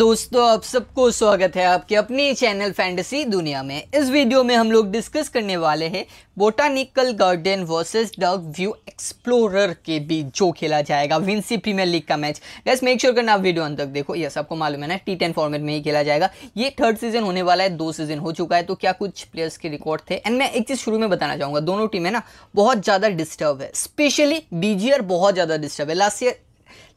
दोस्तों आप सबको स्वागत है आपके अपने चैनल फैंटेसी दुनिया में इस वीडियो में हम लोग डिस्कस करने वाले हैं botanical garden versus dug view explorer के बीच जो खेला जाएगा विंसी प्रीमियर लीग का मैच गैस मेक श्योर करना आप वीडियो अंत तक देखो यस आपको मालूम है ना टी टेन फॉर्मेट में ही खेला जाएगा ये थर्ड सीजन होने वाला है दो सीजन हो चुका है तो क्या कुछ प्लेयर्स के रिकॉर्ड थे एंड मैं एक चीज़ शुरू में बताना चाहूँगा दोनों टीमें ना बहुत ज़्यादा डिस्टर्ब है स्पेशली बीजीआर बहुत ज़्यादा डिस्टर्ब है लास्ट ईयर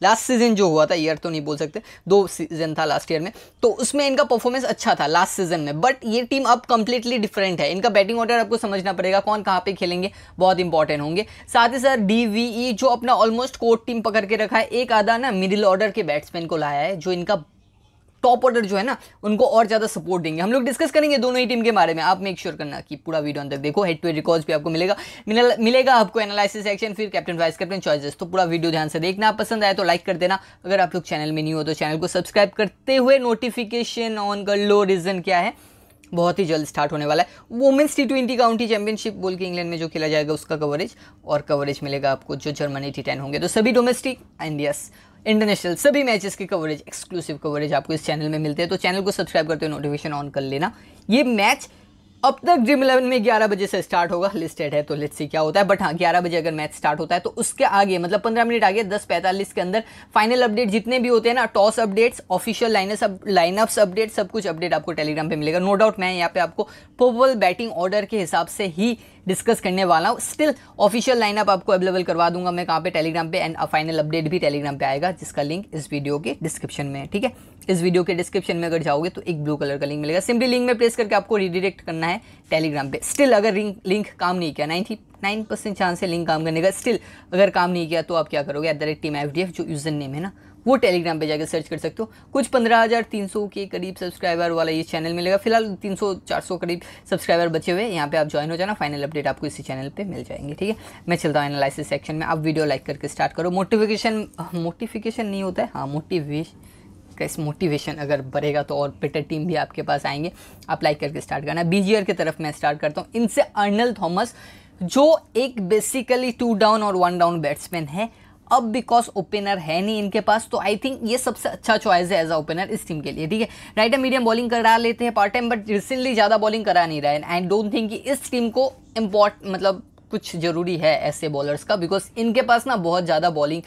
लास्ट सीजन जो हुआ था ईयर तो नहीं बोल सकते दो सीजन था लास्ट ईयर में तो उसमें इनका परफॉर्मेंस अच्छा था लास्ट सीजन में बट ये टीम अब कंप्लीटली डिफरेंट है इनका बैटिंग ऑर्डर आपको समझना पड़ेगा कौन कहाँ पे खेलेंगे बहुत इंपॉर्टेंट होंगे साथ ही साथ डी e, जो अपना ऑलमोस्ट कोर्ट टीम पकड़ के रखा है एक आधा ना मिडिल ऑर्डर के बैट्समैन को लाया है जो इनका टॉप ऑर्डर जो है ना उनको और ज़्यादा सपोर्ट देंगे हम लोग डिस्कस करेंगे दोनों ही टीम के बारे में आप मेक श्योर करना कि पूरा वीडियो अंदर देखो हेड टू हेड रिकॉर्ड भी आपको मिलेगा मिलेगा आपको एनालिसिस एक्शन फिर कैप्टन वाइस कैप्टन चॉइसेस तो पूरा वीडियो ध्यान से देखना पसंद आए तो लाइक कर देना अगर आप लोग चैनल में नहीं हो तो चैनल को सब्सक्राइब करते हुए नोटिफिकेशन ऑन कर लो रीज़न क्या है बहुत ही जल्द स्टार्ट होने वाला है women's T twenty county championship बोल के इंग्लैंड में जो खेला जाएगा उसका कवरेज और कवरेज मिलेगा आपको जो जर्मनी टी टेन होंगे तो सभी डोमेस्टिक एंड यस इंटरनेशनल सभी मैचेस की कवरेज एक्सक्लूसिव कवरेज आपको इस चैनल में मिलते हैं तो चैनल को सब्सक्राइब करते हुए नोटिफिकेशन ऑन कर लेना ये मैच अब तक ड्रीम इलेवन में 11 बजे से स्टार्ट होगा लिस्टेड है तो लेट्स सी क्या होता है बट हाँ ग्यारह बजे अगर मैच स्टार्ट होता है तो उसके आगे मतलब 15 मिनट आगे दस पैंतालीस के अंदर फाइनल अपडेट जितने भी होते हैं ना toss updates official lines lineups update सब कुछ अपडेट आपको टेलीग्राम पे मिलेगा नो डाउट मैं यहाँ पे आपको पोवल बैटिंग ऑर्डर के हिसाब से ही डिस्कस करने वाला हूँ स्टिल ऑफिशियल लाइनअप आपको अवेलेबल करवा दूंगा मैं कहाँ पे टेलीग्राम पे एंड फाइनल अपडेट भी टेलीग्राम पे आएगा जिसका लिंक इस वीडियो के डिस्क्रिप्शन में है ठीक है इस वीडियो के डिस्क्रिप्शन में अगर जाओगे तो एक ब्लू कलर का लिंक मिलेगा सिंपली लिंक में प्रेस करके आपको रिडिरेक्ट करना है टेलीग्राम पे स्टिल अगर लिंक काम नहीं किया नाइनटी नाइन परसेंट चांस है लिंक काम करने का स्टिल अगर काम नहीं किया तो आप क्या करोगे at the rate team F जो यूजर नेम है ना वो टेलीग्राम पे जाकर सर्च कर सकते हो कुछ पंद्रह हज़ार तीन सौ के करीब सब्सक्राइबर वाला ये चैनल मिलेगा फिलहाल तीन सौ चार सौ करीब सब्सक्राइबर बचे हुए यहाँ पे आप ज्वाइन हो जाना फाइनल अपडेट आपको इसी चैनल पे मिल जाएंगे ठीक है मैं चलता हूँ एनालिसिस सेक्शन में आप वीडियो लाइक करके स्टार्ट करो मोटिफिकेशन मोटिफिकेशन नहीं होता है हाँ मोटिवेश कैसे मोटिवेशन अगर बढ़ेगा तो और बेटर टीम भी आपके पास आएंगे आप लाइक करके स्टार्ट करना बीजीआर की तरफ मैं स्टार्ट करता हूँ इनसे अर्नल थॉमस जो एक बेसिकली टू डाउन और वन डाउन बैट्समैन है अब बिकॉज ओपनर है नहीं इनके पास तो आई थिंक ये सबसे अच्छा चॉइस है एज अ ओपनर इस टीम के लिए ठीक है राइट मीडियम बॉलिंग करा लेते हैं पार्ट टाइम बट रिसेंटली ज़्यादा बॉलिंग करा नहीं रहा है एंड डोंट थिंक कि इस टीम को इम्पोर्ट मतलब कुछ ज़रूरी है ऐसे बॉलर्स का बिकॉज इनके पास ना बहुत ज़्यादा बॉलिंग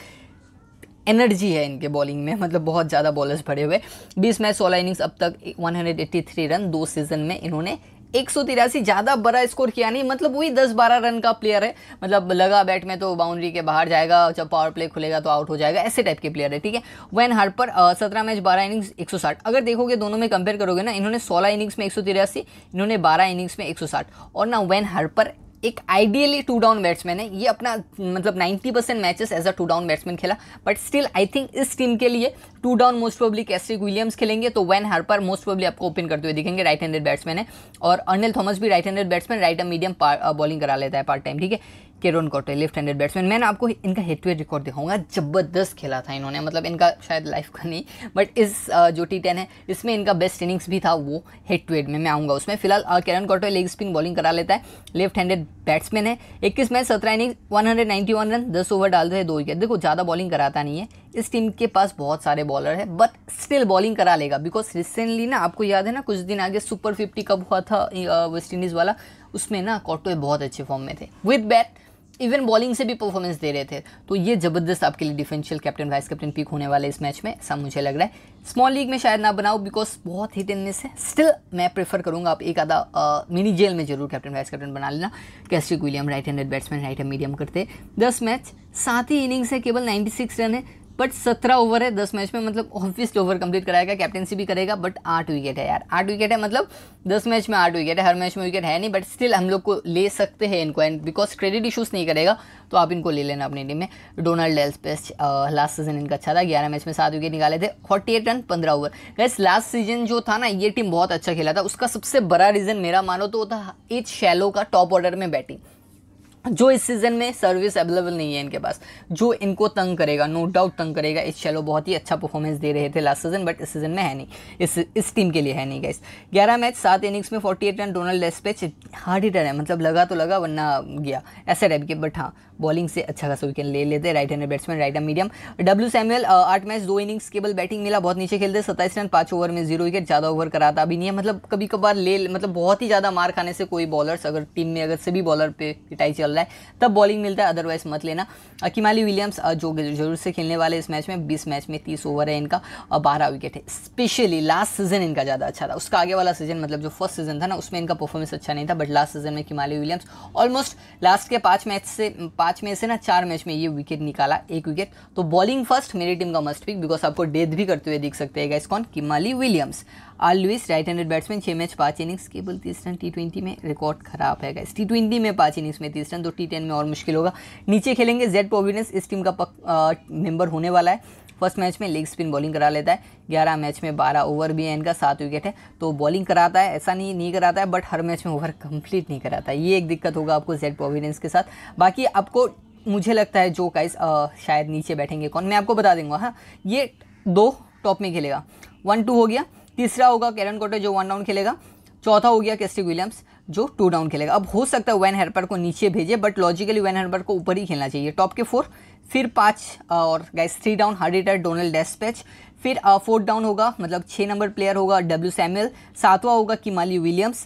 एनर्जी है इनके बॉलिंग में मतलब बहुत ज़्यादा बॉलर्स भरे हुए 20 मैच सोलह इनिंग्स अब तक 183 रन दो सीजन में इन्होंने एक ज़्यादा बड़ा स्कोर किया नहीं मतलब वही दस बारह रन का प्लेयर है मतलब लगा बैट में तो बाउंड्री के बाहर जाएगा जब पावर प्ले खुलेगा तो आउट हो जाएगा ऐसे टाइप के प्लेयर है ठीक है वैन हार्पर सत्रह मैच बारह इनिंग्स एक अगर देखोगे दोनों में कंपेयर करोगे ना इन्होंने सोलह इनिंग्स में एक इन्होंने बारह इनिंग्स में एक और ना वैन हार्पर एक आइडियली टू डाउन बैट्समैन है ये अपना मतलब 90 percent matches as a two down batsman खेला बट स्टिल आई थिंक इस टीम के लिए two down most probably Kesrick Williams खेलेंगे तो वैन हार्पर मोस्ट प्रोबली आपको ओपन करते हुए दिखेंगे राइट हैंडेड बैट्समैन है और अनिल थॉमस भी right handed batsman right medium bowling करा लेता है पार्ट टाइम ठीक है केरन कॉटे लेफ्ट हैंडेड बैट्समैन मैं आपको इनका हेड टू हेड रिकॉर्ड दिखाऊंगा जबरदस्त खेला था इन्होंने मतलब इनका शायद लाइफ का नहीं बट इस जो टी टेन है इसमें इनका बेस्ट इनिंग्स भी था वो हेड टू हेड में मैं आऊँगा उसमें फिलहाल Keron Cottoy leg spin bowling करा लेता है लेफ्ट हैंडेड बैट्समैन है इक्कीस मैच सत्रह innings one hundred ninety one run दस ओवर डालते हैं दो विकेट देखो ज़्यादा बॉलिंग कराता नहीं है इस टीम के पास बहुत सारे बॉलर है बट स्टिल बॉलिंग करा लेगा बिकॉज रिसेंटली ना आपको याद है ना कुछ दिन आगे सुपर फिफ्टी कब हुआ था वेस्ट इंडीज़ वाला उसमें ना कॉटोए बहुत अच्छे फॉर्म में थे विद बैट इवन बॉलिंग से भी परफॉर्मेंस दे रहे थे तो ये ज़बरदस्त आपके लिए differential captain vice captain pick होने वाले इस मैच में ऐसा मुझे लग रहा है स्मॉल लीग में शायद ना बनाओ बिकॉज बहुत ही टेनिस है स्टिल मैं प्रेफर करूंगा आप एक आधा मिनी जेल में जरूर कैप्टन वाइस कैप्टन बना लेना Kesrick William right handed batsman right hand medium करते दस मैच सात ही इनिंग्स है केवल नाइन्टी रन है बट सत्रह ओवर है दस मैच में मतलब ऑब्वियसली ओवर कंप्लीट कराएगा कैप्टनसी भी करेगा बट आठ विकेट है यार आठ विकेट है मतलब दस मैच में आठ विकेट है हर मैच में विकेट है नहीं बट स्टिल हम लोग को ले सकते हैं इनको एंड बिकॉज क्रेडिट इशूज़ नहीं करेगा तो आप इनको ले लेना अपनी टीम में डोनाल्ड एल्स पेस्ट लास्ट सीजन इनका अच्छा था ग्यारह मैच में सात विकेट निकाले थे फोर्टी एट रन पंद्रह ओवर गैस लास्ट सीजन जो था ना ये टीम बहुत अच्छा खेला था उसका सबसे बड़ा रीज़न मेरा मानो तो था एच शैलो का टॉप ऑर्डर में बैटिंग जो इस सीज़न में सर्विस अवेलेबल नहीं है इनके पास जो इनको तंग करेगा नो डाउट तंग करेगा इस चलो बहुत ही अच्छा परफॉर्मेंस दे रहे थे लास्ट सीजन बट इस सीज़न में है नहीं इस इस टीम के लिए है नहीं गाइस 11 मैच सात इनिंग्स में 48 run Donald Despatch hard run है मतलब लगा तो लगा वरना गया ऐसे टाइप के बट हाँ बॉलिंग से अच्छा खासा विकेट ले लेते right hand batsman right hand medium W Samuel आठ मैच दो इनिंग्स केवल बैटिंग मिला बहुत नीचे खेलते सत्ताईस रन पाँच ओवर में जीरो विकेट ज़्यादा ओवर कराता भी नहीं है मतलब कभी कभार ले मतलब बहुत ही ज़्यादा मार खाने से कोई बॉलर्स अगर टीम में अगर सभी बॉलर पर पिटाई चल रहा है तब बॉलिंग मिलता है अदरवाइज मत लेना अकीमाली विलियम्स जो जरूर से खेलने वाले इस मैच में बीस मैच में तीस ओवर है इनका और बारह विकेट है स्पेशली लास्ट सीजन इनका ज़्यादा अच्छा था उसका आगे वाला सीजन मतलब जो फर्स्ट सीजन था ना उसमें इनका परफॉर्मेंस अच्छा नहीं था बट लास्ट सीजन में किमाली विलियम्स ऑलमोस्ट लास्ट के पाँच मैच से पाँच में से ना चार मैच में ये विकेट निकाला एक विकेट तो बॉलिंग फर्स्ट मेरी टीम का मस्ट पिक बिकॉज आपको डेथ भी करते हुए दिख सकते हैं गाइस कौन Kimali Williams R Lewis right handed batsman छः मैच पाँच इनिंग्स केवल तीस रन टी ट्वेंटी में रिकॉर्ड खराब है इस टी ट्वेंटी में पाँच इनिंग्स में तीस रन तो टी टेन में और मुश्किल होगा नीचे खेलेंगे जेड प्रोविडेंस इस टीम का पक, मेंबर होने वाला है फर्स्ट मैच में लेग स्पिन बॉलिंग करा लेता है ग्यारह मैच में बारह ओवर भी है इनका सात विकेट है तो बॉलिंग कराता है ऐसा नहीं नहीं कराता है बट हर मैच में ओवर कंप्लीट नहीं कराता है ये एक दिक्कत होगा आपको जेड प्रोविडेंस के साथ बाकी आपको मुझे लगता है जो काइस शायद नीचे बैठेंगे कौन मैं आपको बता दूंगा हाँ ये दो टॉप में खेलेगा वन टू हो गया तीसरा होगा कैरन कोटे जो वन डाउन खेलेगा चौथा हो गया केस्टिक विलियम्स जो टू डाउन खेलेगा अब हो सकता है वैन हेरपर को नीचे भेजे बट लॉजिकली वैन हेरपर को ऊपर ही खेलना चाहिए टॉप के फोर फिर पाँच और guys three down hard hitter Donald Despatch फिर फोर्थ डाउन होगा मतलब छः नंबर प्लेयर होगा डब्ल्यू सैमुअल सातवां होगा किमाली विलियम्स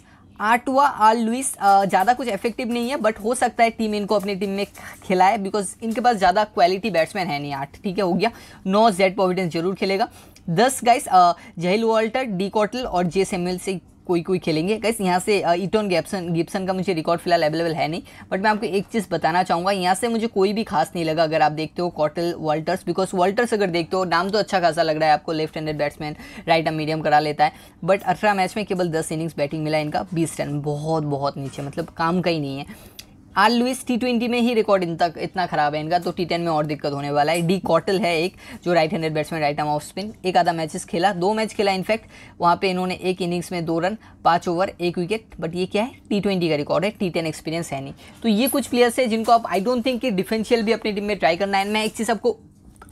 आठवा आल लुइस ज़्यादा कुछ इफेक्टिव नहीं है बट हो सकता है टीम इनको अपनी टीम में खिलाए बिकॉज इनके पास ज़्यादा क्वालिटी बैट्समैन है नहीं आठ ठीक है हो गया नौ जेड प्रोविडेंस जरूर खेलेगा दस guys uh, Jahiel Walter D Cottle और जे सेम्यूल से कोई कोई खेलेंगे गैस यहाँ से ईटोन गैप्सन गिप्सन का मुझे रिकॉर्ड फिलहाल अवेलेबल है नहीं बट मैं आपको एक चीज़ बताना चाहूँगा यहाँ से मुझे कोई भी खास नहीं लगा अगर आप देखते हो कॉटल वॉल्टर्स बिकॉज वॉल्टर्स अगर देखते हो नाम तो अच्छा खासा लग रहा है आपको left handed batsman right and medium करा लेता है बट अठारह मैच में केवल दस इनिंग्स बैटिंग मिला इनका बीस रन बहुत बहुत नीचे मतलब काम का ही नहीं है आर लुइस टी ट्वेंटी में ही रिकॉर्ड इन तक इतना खराब है इनका तो टी टेन में और दिक्कत होने वाला है डी कॉटल है एक जो right handed batsman right arm off spin एक आधा मैचेस खेला दो मैच खेला इनफैक्ट वहाँ पे इन्होंने एक इनिंग्स में दो रन पाँच ओवर एक विकेट बट ये क्या है टी ट्वेंटी का रिकॉर्ड है टी टेन एक्सपीरियंस है नहीं तो ये कुछ प्लेयर्स है जिनको आप आई डोंट थिंक कि डिफेंशियल भी अपनी टीम में ट्राई करना है मैं एक चीज़ आपको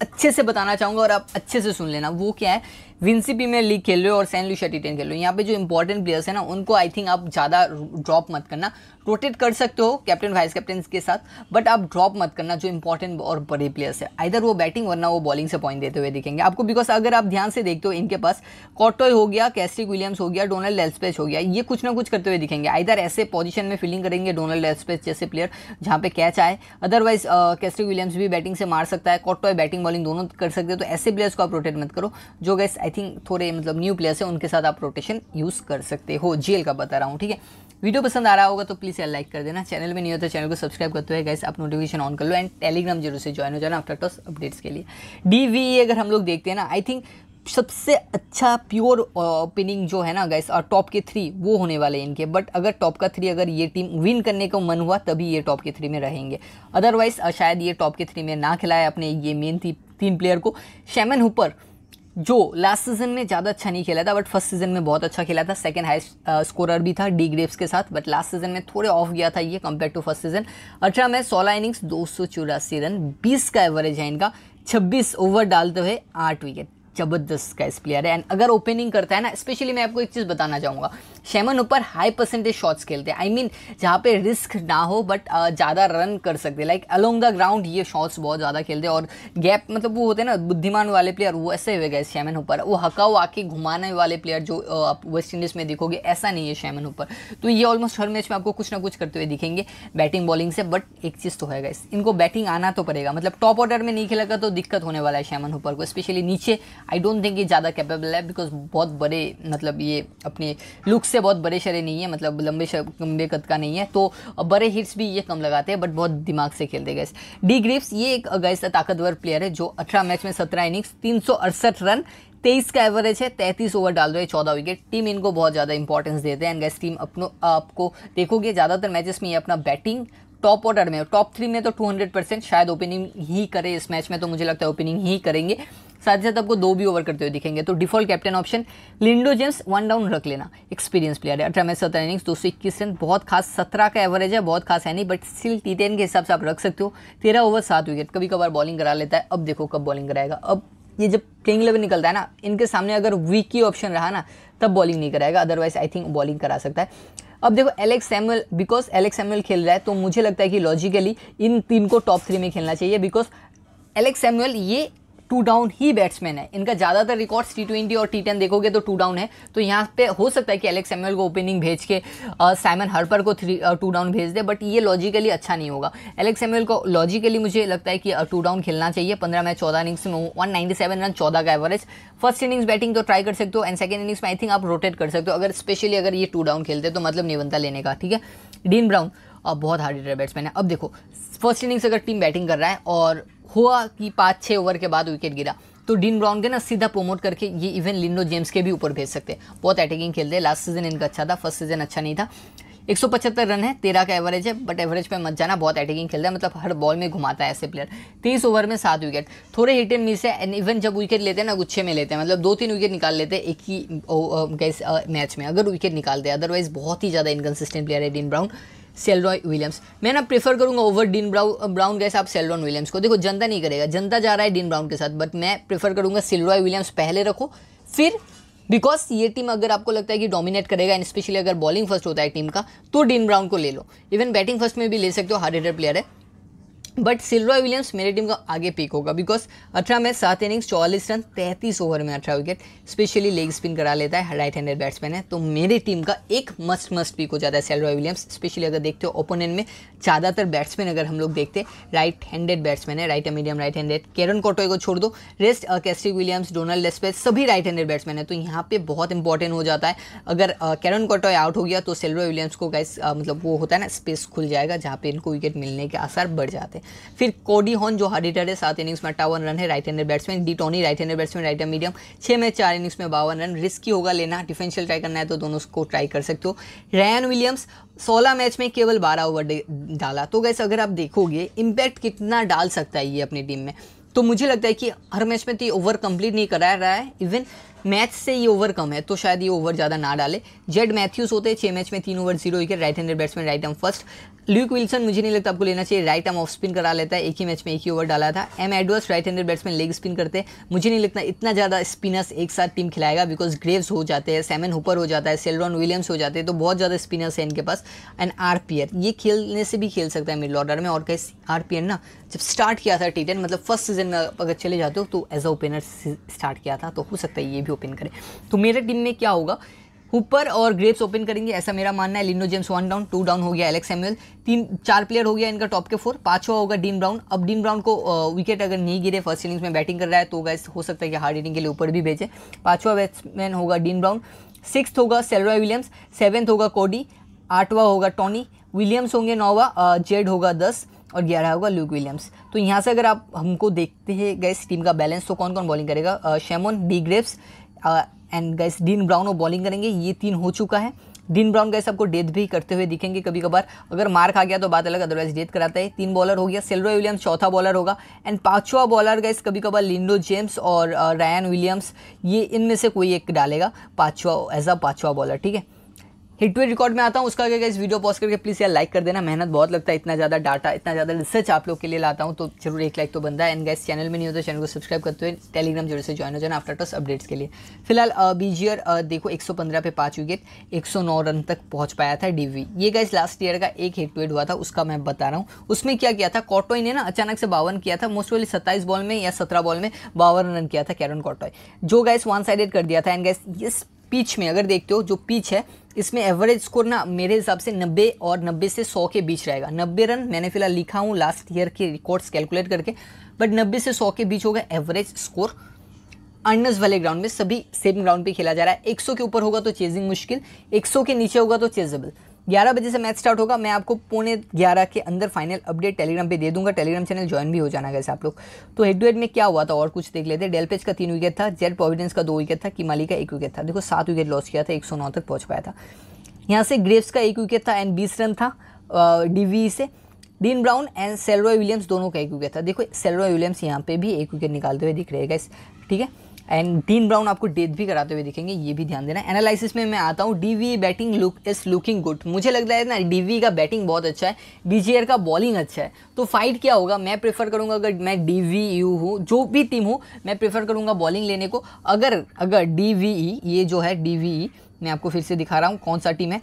अच्छे से बताना चाहूँगा और आप अच्छे से सुन लेना वो क्या है विंसी में लीग खेल रहे हो और सैन लुशा टिटेन खेल रहे हो यहाँ पे जो इंपॉर्टेंट प्लेयर्स है ना उनको आई थिंक आप ज़्यादा ड्रॉप मत करना रोटेट कर सकते हो कैप्टन वाइस कैप्टन के साथ बट आप ड्रॉप मत करना जो इंपॉर्टेंट और बड़े प्लेयर्स है आइधर वो बैटिंग वरना वो बॉलिंग से पॉइंट देते हुए दिखेंगे आपको बिकॉज अगर आप ध्यान से देखते हो इनके पास कॉटोय हो गया कैस्टिक विलियम्स हो गया डोनल्ड एल्सपेच हो गया ये कुछ ना कुछ करते हुए दिखेंगे इधर ऐसे पोजिशन में फील्डिंग करेंगे डोनल्ड एल्सपेच जैसे प्लेयर जहाँ पे कैच आए अदरवाइज कैस्टिक विलियम्स भी बैटिंग से मार सकता है कॉटोय बैटिंग बॉलिंग दोनों कर सकते हो तो ऐसे प्लेयर्स को आप रोटेट मत करो जो गैस आई थिंक थोड़े मतलब न्यू प्लेयर्स हैं उनके साथ आप रोटेशन यूज़ कर सकते हो जीएल का बता रहा हूँ ठीक है वीडियो पसंद आ रहा होगा तो प्लीज़ यार लाइक कर देना चैनल में नहीं होता तो चैनल को सब्सक्राइब करते हुए गैस आप नोटिफिकेशन ऑन कर लो एंड टेलीग्राम जरूर से ज्वाइन हो जाना आफ्टर टॉस अपडेट्स के लिए डी e अगर हम लोग देखते हैं ना आई थिंक सबसे अच्छा प्योर ओपनिंग uh, जो है ना गैस और टॉप के थ्री वो होने वाले हैं इनके बट अगर टॉप का थ्री अगर ये टीम विन करने का मन हुआ तभी ये टॉप के थ्री में रहेंगे अदरवाइज शायद ये टॉप के थ्री में ना खिलाए अपने ये मेन थी तीन प्लेयर को शैमन हुपर जो लास्ट सीजन में ज़्यादा अच्छा नहीं खेला था बट फर्स्ट सीजन में बहुत अच्छा खेला था सेकंड हाईस्ट स्कोरर भी था डी ग्रेप्स के साथ बट लास्ट सीजन में थोड़े ऑफ गया था ये कंपेयर टू फर्स्ट सीजन अठारह में सोलह इनिंग्स दो रन बीस का एवरेज है इनका छब्बीस ओवर डालते हुए आठ विकेट जबरदस्त का इस प्लेयर है एंड अगर ओपनिंग करता है ना स्पेशली मैं आपको एक चीज़ बताना चाहूँगा शेमन ऊपर हाई परसेंटेज शॉट्स खेलते हैं आई मीन जहाँ पे रिस्क ना हो बट uh, ज़्यादा रन कर सकते लाइक अलोंग द ग्राउंड ये शॉट्स बहुत ज़्यादा खेलते हैं और गैप मतलब वो होते हैं ना बुद्धिमान वाले प्लेयर वो ऐसे हुए गए शेमन ऊपर वो हकाओ आके घुमाने वाले प्लेयर जो uh, आप वेस्ट इंडीज़ में देखोगे ऐसा नहीं है शेमन ऊपर तो ये ऑलमोस्ट हर मैच में आपको कुछ ना कुछ करते हुए दिखेंगे बैटिंग बॉलिंग से बट एक चीज़ तो है इनको बैटिंग आना तो पड़ेगा मतलब टॉप ऑर्डर में नहीं खेलेगा तो दिक्कत होने वाला है शेमन ऊपर को स्पेशली नीचे आई डोंट थिंक ये ज़्यादा कैपेबल है बिकॉज बहुत बड़े मतलब ये अपने लुक से बहुत बड़े शरे नहीं है मतलब लंबे लंबे कद का नहीं है तो बड़े हिट्स भी ये कम लगाते हैं बट बहुत दिमाग से खेलते गैस डी ग्रिप्स ये एक गैस ताकतवर प्लेयर है जो अठारह मैच में सत्रह इनिंग्स तीन रन तेईस का एवरेज है तैंतीस ओवर डाल रहे हैं चौदह विकेट टीम इनको बहुत ज़्यादा इंपॉर्टेंस देते हैं एंड गैस टीम अपनो आपको देखोगे ज़्यादातर मैचेस में ये अपना बैटिंग टॉप ऑर्डर में टॉप थ्री में तो 200 परसेंट शायद ओपनिंग ही करे इस मैच में तो मुझे लगता है ओपनिंग ही करेंगे साथ ही साथ आपको दो भी ओवर करते हुए दिखेंगे तो default captain option Lindo James one down रख लेना एक्सपीरियंस प्लेयर है अठारह में सत्रह इनिंग्स दो सौ इक्कीस रन बहुत खास सत्रह का एवरेज है बहुत खास है नहीं बट स्टिल टी टेन के हिसाब से आप रख सकते हो तेरह ओवर सात विकेट कभी कभार बॉलिंग करा लेता है अब देखो कब बॉलिंग कराएगा अब ये जब प्लेइंग इलेवन निकलता है ना इनके सामने अगर वीक ही ऑप्शन रहा ना तब बॉलिंग नहीं कराएगा अदरवाइज आई थिंक बॉलिंग करा सकता है अब देखो Alex Samuel because Alex Samuel खेल रहा है तो मुझे लगता है कि लॉजिकली इन तीन को टॉप थ्री में खेलना चाहिए बिकॉज एलेक्स सैमुअल ये टू डाउन ही बैट्समैन है इनका ज़्यादातर रिकॉर्ड्स टी ट्वेंटी और टी टेन देखोगे तो टू डाउन है तो यहाँ पे हो सकता है कि एलेक्स एमएल को ओपनिंग भेज के साइमन हर्पर को थ्री टू डाउन भेज दे बट ये लॉजिकली अच्छा नहीं होगा एलेक्स एमएल को लॉजिकली मुझे लगता है कि टू डाउन खेलना चाहिए पंद्रह मैच चौदह इनिंग्स में वन सेवन रन चौदह का एवरेज फर्स्ट इनिंग्स बैटिंग तो ट्राई कर सकते हो एंड सेकंड इनिंग्स में आई थिंक आप रोटेट कर सकते हो अगर स्पेशली अगर ये टू डाउन खेलते तो मतलब नहीं बनता लेने का ठीक है डीन ब्राउन अब बहुत हार्ड बैट्समैन है अब देखो फर्स्ट इनिंग्स अगर टीम बैटिंग कर रहा है और हुआ कि पाँच छः ओवर के बाद विकेट गिरा तो डीन ब्राउन के ना सीधा प्रमोट करके ये इवन लिंडो जेम्स के भी ऊपर भेज सकते हैं बहुत अटैकिंग खेलते हैं लास्ट सीजन इनका अच्छा था फर्स्ट सीजन अच्छा नहीं था एक रन है तेरह का एवरेज है बट एवरेज पे मत जाना बहुत अटैकिंग खेलता है मतलब हर बॉल में घुमाता है ऐसे प्लेयर तेईस ओवर में सात विकेट थोड़े हिट एंड मिस है एंड इवन जब विकेट लेते हैं ना गुच्छे में लेते हैं मतलब दो तीन विकेट निकाल लेते हैं एक ही मैच में अगर विकेट निकालते हैं अदरवाइज बहुत ही ज़्यादा इनकन्सिस्टेंट प्लेयर है डीन ब्राउन सेलरॉय विलियम्स मैं ना प्रेफर करूंगा over Dean Brown Brown guys आप सेलरॉन विलियम्स को देखो जनता नहीं करेगा जनता जा रहा है डीन ब्राउन के साथ बट मैं प्रेफर करूंगा सेलरॉय विलियम्स पहले रखो फिर बिकॉज ये टीम अगर आपको लगता है कि डोमिनेट करेगा एंड स्पेशली अगर बॉलिंग फर्स्ट होता है टीम का तो डीन ब्राउन को ले लो इवन बैटिंग फर्स्ट में भी ले सकते हो हार्ड हिटर प्लेयर है बट सिल्वर विलियम्स मेरी टीम का आगे पिक होगा बिकॉज अठारह मैच सात इनिंग्स चौवालीस रन तैंतीस ओवर में अठारह विकेट स्पेशली लेग स्पिन करा लेता है राइट हैंडेड बैट्समैन है तो मेरी टीम का एक मस्ट मस्ट पिक हो जाता है सिल्वर विलियम्स स्पेशली अगर देखते हो ओपोनेंट में ज़्यादातर बैट्समैन अगर हम लोग देखते राइट हैंडेड बैट्समैन है right medium right handed Keron Cottoy को छोड़ दो रेस्ट कैस्टिक विलियम्स डोनाल्ड लेस्पेस सभी राइट हैंडेड बैट्समैन है तो यहाँ पे बहुत इंपॉर्टेंट हो जाता है अगर केरन कोटोय आउट हो गया तो सिल्वर विलियम्स को गाइस मतलब वो होता है ना स्पेस खुल जाएगा जहाँ पे इनको विकेट मिलने के आसार बढ़ जाते हैं फिर कोडी हॉन जो हरिटर है सात इनिंग्स में अट्ठावन रन है राइट हैंडेड बैट्समैन डी Tony right hander batsman right hand medium छः में चार इनिंग्स में बावन रन रिस्की होगा लेना डिफेंशियल ट्राई करना है तो दोनों को ट्राई कर सकते हो रैन विलियम्स सोलह मैच में केवल बारह ओवर डाला तो गैस अगर आप देखोगे इम्पैक्ट कितना डाल सकता है ये अपनी टीम में तो मुझे लगता है कि हर मैच में तो ये ओवर कंप्लीट नहीं करा रहा है इवन मैच से ये ओवर कम है तो शायद ये ओवर ज़्यादा ना डाले जेड मैथ्यूज होते हैं छः मैच में तीन over zero wicket right handed batsman right arm first Luke Wilson मुझे नहीं लगता आपको लेना चाहिए राइट आर्म ऑफ स्पिन करा लेता है एक ही मैच में एक ही ओवर डाला था M Edwards right handed batsman leg spin करते हैं मुझे नहीं लगता इतना ज़्यादा स्पिनर्स एक साथ टीम खिलाएगा बिकॉज ग्रेव्स हो जाते हैं सेमन हुपर हो जाता है सेलरॉन विलियम्स हो जाते हैं तो बहुत ज़्यादा स्पिनर्स हैं इनके पास एंड आर ये खेलने से भी खेल सकता है मिडल ऑर्डर में और कैसे आर ना जब स्टार्ट किया था टी टेन मतलब फर्स्ट सीजन में अगर चले जाते हो तो एज अ ओपनर स्टार्ट किया था तो हो सकता है ये भी ओपन करें तो मेरे टीम में क्या होगा हुपर और ग्रेप्स ओपन करेंगे ऐसा मेरा मानना है Lino James one down two down हो गया एलेक्स एमएल तीन चार प्लेयर हो गया इनका टॉप के फोर पांचवा होगा डीन ब्राउन अब डीन ब्राउन को विकेट अगर नहीं गिरे फर्स्ट इनिंग्स में बैटिंग कर रहा है तो गैस हो सकता है कि हार्ड इनिंग के लिए ऊपर भी भेजे पाँचवा बैट्समैन होगा डीन ब्राउन सिक्स होगा सेलरा विलियम्स सेवन्थ होगा कोडी आठवा होगा टॉनी विलियम्स होंगे नौवा जेड होगा दस और ग्यारह होगा लूक विलियम्स तो यहाँ से अगर आप हमको देखते हैं गैस टीम का बैलेंस तो कौन कौन बॉलिंग करेगा Shamon D Graves and guys Dean Brown वो बॉलिंग करेंगे ये तीन हो चुका है डीन ब्राउन गैस आपको डेथ भी करते हुए दिखेंगे कभी कभार अगर मार्क आ गया तो बात अलग अदरवाइज डेथ कराता है तीन बॉलर हो गया सेलरो विलियम्स चौथा बॉलर होगा एंड पांचवा बॉलर गैस कभी कभार लिंडो जेम्स और रायन विलियम्स ये इनमें से कोई एक डालेगा पाँचवा एज अ पाँचवा बॉलर ठीक है हिट टू रिकॉर्ड में आता हूँ उसका क्या इस वीडियो पॉज करके प्लीज़ यार लाइक कर देना मेहनत बहुत लगता है इतना ज़्यादा डाटा इतना ज़्यादा रिसर्च आप लोग के लिए लाता हूँ तो जरूर एक लाइक तो बनता है एंड गैस चैनल में नहीं होता तो चैनल को सब्सक्राइब करते हुए टेलीग्राम जरूर से ज्वाइन हो जाना आफ्टर टस अपडेट्स के लिए फिलहाल बीजीयर देखो एक पे पाँच विकेट एक रन तक पहुँच पाया था डी ये गैस लास्ट ईयर का एक हिट टू हुआ था उसका मैं बता रहा हूँ उसमें क्या किया था कॉटोई ने ना अचानक से बावन किया था मोस्ट वाली सत्ताईस बॉल में या सत्रह बॉल में बावन रन किया था कैरन कॉटोई जो गैस वन साइडेड कर दिया था एंड गैस पीच में अगर देखते हो जो पीच है इसमें एवरेज स्कोर ना मेरे हिसाब से 90 और 90 से 100 के बीच रहेगा 90 रन मैंने फिलहाल लिखा हूँ लास्ट ईयर के रिकॉर्ड्स कैलकुलेट करके बट 90 से 100 के बीच होगा एवरेज स्कोर अर्नस वाले ग्राउंड में सभी सेम ग्राउंड पे खेला जा रहा है 100 के ऊपर होगा तो चेजिंग मुश्किल 100 के नीचे होगा तो चेजेबल 11 बजे से मैच स्टार्ट होगा मैं आपको पौने 11 के अंदर फाइनल अपडेट टेलीग्राम पे दे दूंगा टेलीग्राम चैनल ज्वाइन भी हो जाना गैसे आप लोग तो हेड टू हेड में क्या हुआ था और कुछ देख लेते हैं डेलपेज का तीन विकेट था जेड प्रोविडेंस का दो विकेट था किमाली का एक विकेट था देखो सात विकेट लॉस किया था एक तक पहुँच पाया था यहाँ से ग्रेव्स का एक विकेट था एंड बीस रन था डी से Dean Brown and Selroy Williams दोनों का एक विकेट था देखो सेलरॉय विलियम्स यहाँ पे भी एक विकेट निकालते हुए दिख रहेगा इस ठीक है एंड डीन ब्राउन आपको डेथ भी कराते हुए दिखेंगे ये भी ध्यान देना एनालिसिस में मैं आता हूँ the batting look is looking good मुझे लग रहा है ना डी का बैटिंग बहुत अच्छा है बी का बॉलिंग अच्छा है तो फाइट क्या होगा मैं प्रेफर करूँगा अगर मैं डी वी यू हूँ जो भी टीम हूँ मैं प्रेफर करूँगा बॉलिंग लेने को अगर अगर डी e, ये जो है डी e, मैं आपको फिर से दिखा रहा हूँ कौन सा टीम है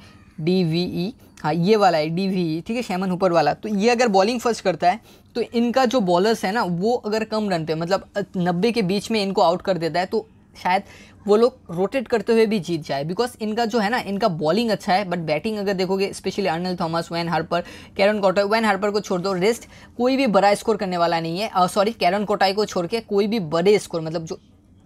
डी हाँ ये वाला है डी वी ठीक है शेमन हुपर वाला तो ये अगर बॉलिंग फर्स्ट करता है तो इनका जो बॉलर्स है ना वो अगर कम रन पे मतलब नब्बे के बीच में इनको आउट कर देता है तो शायद वो लोग रोटेट करते हुए भी जीत जाए बिकॉज इनका जो है ना इनका बॉलिंग अच्छा है बट बैटिंग अगर देखोगे specially Arnel Thomas Van Harper Keron Cottoy Van Harper को छोड़ दो रेस्ट कोई भी बड़ा स्कोर करने वाला नहीं है सॉरी कैरन कोटाई को छोड़ के कोई भी बड़े स्कोर मतलब जो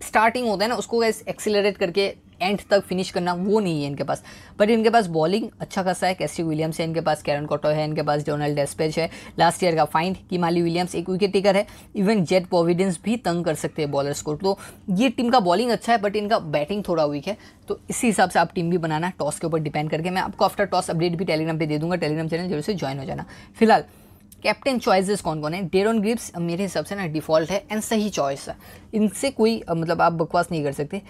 स्टार्टिंग होता है ना उसको एक्सेलरेट करके एंड तक फिनिश करना वो नहीं है इनके पास बट इनके पास बॉलिंग अच्छा खासा है कैसी विलियम्स है इनके पास कैरन कोटो है इनके पास डोनाल्ड डेस्पेज है लास्ट ईयर का फाइंड की माली विलियम्स एक विकेट टेकर है इवन जेट प्रोविडेंस भी तंग कर सकते हैं बॉलर्स को तो ये टीम का बॉलिंग अच्छा है बट इनका बैटिंग थोड़ा वीक है तो इसी हिसाब से आप टीम भी बनाना टॉस के ऊपर डिपेंड करके मैं आपको आफ्टर टॉस अपडेट भी टेलीग्राम पर दे दूंगा टेलीग्राम चैनल जरूर से ज्वाइन हो जाना फिलहाल कैप्टन चॉइसेस कौन कौन है डेरोन ग्रिप्स मेरे हिसाब से ना डिफ़ॉल्ट है एंड सही चॉइस है इनसे कोई मतलब आप बकवास नहीं कर सकते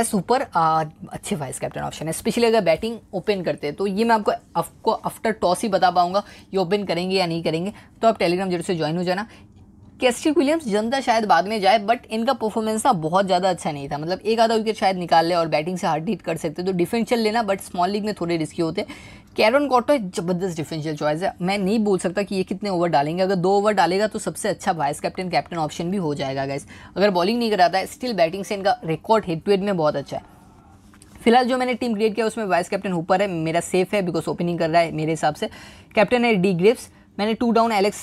एस ऊपर अच्छे वाइस कैप्टन ऑप्शन है स्पेशली अगर बैटिंग ओपन करते हैं तो ये मैं आपको आपको आफ्टर टॉस ही बता पाऊँगा ये ओपन करेंगे या नहीं करेंगे तो आप टेलीग्राम जरूर से ज्वाइन हो जाना कैस्ट्री विलियम्स जनता शायद बाद में जाए बट इनका परफॉर्मेंस ना बहुत ज़्यादा अच्छा नहीं था मतलब एक आधा विकेट शायद निकाल ले और बैटिंग से हार्ड हिट कर सकते तो डिफेंस चल लेना बट स्मॉल लीग में थोड़े रिस्की होते कैरन कॉटो जबरदस्त डिफेंशियल चॉइस है मैं नहीं बोल सकता कि ये कितने ओवर डालेंगे अगर दो ओवर डालेगा तो सबसे अच्छा वाइस कैप्टन कैप्टन ऑप्शन भी हो जाएगा गैस अगर बॉलिंग नहीं कराता है स्टिल बैटिंग से इनका रिकॉर्ड हिट टू हेड में बहुत अच्छा है फिलहाल जो मैंने टीम क्रिएट किया उसमें वाइस कैप्टन ऊपर है मेरा सेफ है बिकॉज ओपनिंग कर रहा है मेरे हिसाब से कैप्टन है डी ग्रिप्स मैंने टू डाउन एलेक्स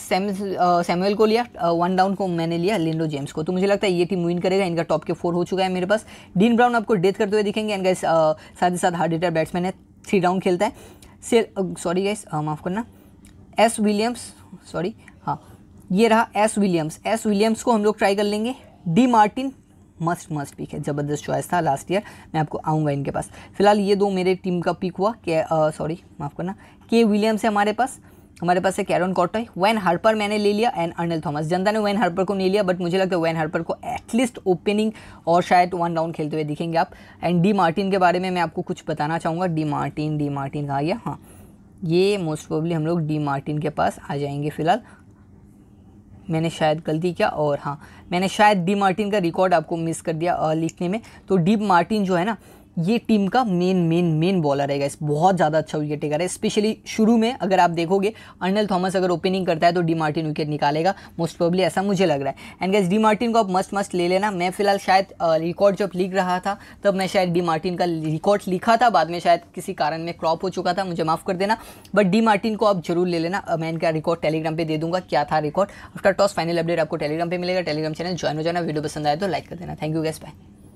सैमुअल को लिया वन डाउन को मैंने लिया लिंडो जेम्स को तो मुझे लगता है ये टीम विन करेगा इनका टॉप के फोर हो चुका है मेरे पास डीन ब्राउन आपको डेथ करते हुए दिखेंगे एंड साथ ही साथ हार्ड हिटर बैट्समैन है थ्री डाउन खेलता है से सॉरी गाइस माफ़ करना एस विलियम्स सॉरी हाँ ये रहा एस विलियम्स एस विलियम्स को हम लोग ट्राई कर लेंगे D Martin must must pick है ज़बरदस्त चॉइस था लास्ट ईयर मैं आपको आऊँगा इनके पास फिलहाल ये दो मेरे टीम का पिक हुआ के सॉरी माफ़ करना के विलियम्स है हमारे पास हमारे पास है कैरन कॉटॉय वैन हार्पर मैंने ले लिया एंड अर्नल थॉमस जनता ने वैन हार्पर को नहीं लिया बट मुझे लगता है वैन हार्पर को एटलीस्ट ओपनिंग और शायद वन राउंड खेलते हुए दिखेंगे आप एंड डी मार्टिन के बारे में मैं आपको कुछ बताना चाहूँगा डी मार्टिन डी मार्टिन कहा गया हाँ ये मोस्ट प्रोबली हम लोग डी मार्टिन के पास आ जाएंगे फिलहाल मैंने शायद गलती किया और हाँ मैंने शायद डी मार्टिन का रिकॉर्ड आपको मिस कर दिया लिखने में तो डी मार्टिन जो है ना ये टीम का मेन मेन मेन बॉलर है इस बहुत ज़्यादा अच्छा विकेट टेकर है स्पेशली शुरू में अगर आप देखोगे अर्नल थॉमस अगर ओपनिंग करता है तो डी मार्टिन विकेट निकालेगा मोस्ट प्रॉब्ली ऐसा मुझे लग रहा है एंड गैस डी मार्टिन को आप मस्ट मस्ट ले लेना मैं फिलहाल शायद रिकॉर्ड जब लिख रहा था तब मैं शायद डी मार्टिन का रिकॉर्ड लिखा था बाद में शायद किसी कारण में क्रॉप हो चुका था मुझे माफ़ कर देना बट डी मार्टिन को आप जरूर ले लेना मैं इनका रिकॉर्ड टेलीग्राम पर दे दूंगा क्या था record after toss final update आपको टेलीग्राम पर मिलेगा टेलीग्राम चैनल ज्वाइन हो जाना वीडियो पसंद आए तो लाइक कर देना थैंक यू गैस बाय